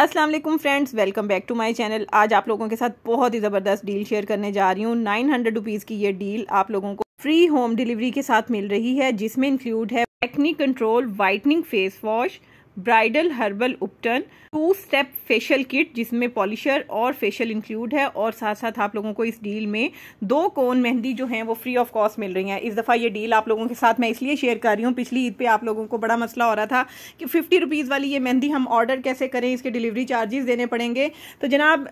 अस्सलाम वालेकुम friends welcome back to my channel आज आप लोगों के साथ बहुत ही ज़बरदस्त डील शेयर करने जा रही हूँ नाइन हंड्रेड रुपीज़ की ये डील आप लोगों को फ्री होम डिलीवरी के साथ मिल रही है जिसमें इंक्लूड है acne control whitening face wash bridal herbal ubtan two step facial kit जिसमें पॉलिशर और फेशियल इंक्लूड है और साथ साथ आप लोगों को इस डील में दो कोन मेहंदी जो हैं वो फ्री ऑफ कॉस्ट मिल रही हैं इस दफ़ा ये डील आप लोगों के साथ मैं इसलिए शेयर कर रही हूँ पिछली ईद पे आप लोगों को बड़ा मसला हो रहा था कि फिफ्टी रुपीज़ वाली ये मेहंदी हम ऑर्डर कैसे करें इसके डिलीवरी चार्जेस देने पड़ेंगे तो जनाब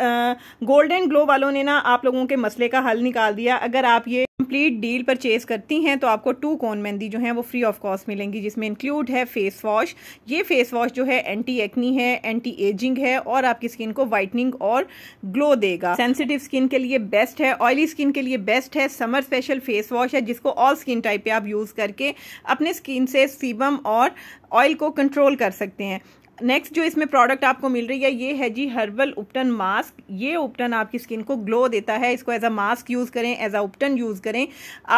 गोल्डन ग्लो वालों ने ना आप लोगों के मसले का हल निकाल दिया अगर आप ये कंप्लीट डील परचेज करती हैं तो आपको टू कोन मेहंदी जो है वो फ्री ऑफ कॉस्ट मिलेंगी जिसमें इंक्लूड है फेस वॉश ये फेस फेस वॉश जो है एंटी एक्नी है एंटी एजिंग है और आपकी स्किन को वाइटनिंग और ग्लो देगा सेंसिटिव स्किन के लिए बेस्ट है ऑयली स्किन के लिए बेस्ट है समर स्पेशल फेस वॉश है जिसको ऑल स्किन टाइप पे आप यूज़ करके अपने स्किन से सीबम और ऑयल को कंट्रोल कर सकते हैं नेक्स्ट जो इसमें प्रोडक्ट आपको मिल रही है ये है जी हर्बल उपटन मास्क ये उपटन आपकी स्किन को ग्लो देता है इसको एज अ मास्क यूज़ करें एज अ उपटन यूज़ करें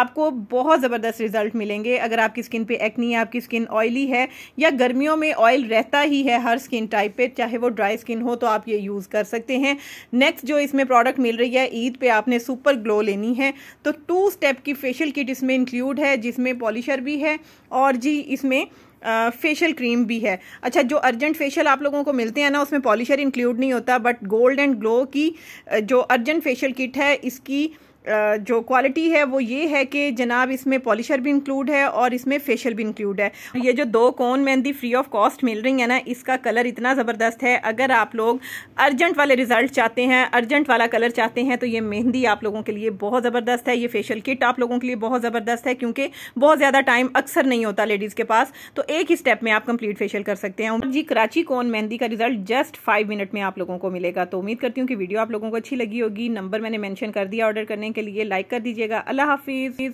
आपको बहुत ज़बरदस्त रिजल्ट मिलेंगे अगर आपकी स्किन पे एक्नी है आपकी स्किन ऑयली है या गर्मियों में ऑयल रहता ही है हर स्किन टाइप पे चाहे वो ड्राई स्किन हो तो आप ये यूज़ कर सकते हैं नेक्स्ट जो इसमें प्रोडक्ट मिल रही है ईद पर आपने सुपर ग्लो लेनी है तो टू स्टेप की फेशियल किट इसमें इंक्लूड है जिसमें पॉलिशर भी है और जी इसमें फेशियल क्रीम भी है अच्छा जो अर्जेंट फेशियल आप लोगों को मिलते हैं ना उसमें पॉलिशर इंक्लूड नहीं होता बट गोल्ड एंड ग्लो की जो अर्जेंट फेशियल किट है इसकी जो क्वालिटी है वो ये है कि जनाब इसमें पॉलिशर भी इंक्लूड है और इसमें फेशियल भी इंक्लूड है ये जो दो cone mehndi free of cost मिल रही है ना इसका कलर इतना ज़बरदस्त है अगर आप लोग अर्जेंट वाले रिजल्ट चाहते हैं अर्जेंट वाला कलर चाहते हैं तो ये मेहंदी आप लोगों के लिए बहुत ज़बरदस्त है ये फेशियल किट आप लोगों के लिए बहुत ज़बरदस्त है क्योंकि बहुत ज़्यादा टाइम अक्सर नहीं होता लेडीज़ के पास तो एक ही स्टेप में आप कंप्लीट फेशियल कर सकते हैं जी कराची कोन मेहंदी का रिजल्ट जस्ट फाइव मिनट में आप लोगों को मिलेगा तो उम्मीद करती हूँ कि वीडियो आप लोगों को अच्छी लगी होगी नंबर मैंने मैंशन कर दिया ऑर्डर करने के लिए लाइक कर दीजिएगा अल्लाह हाफिज़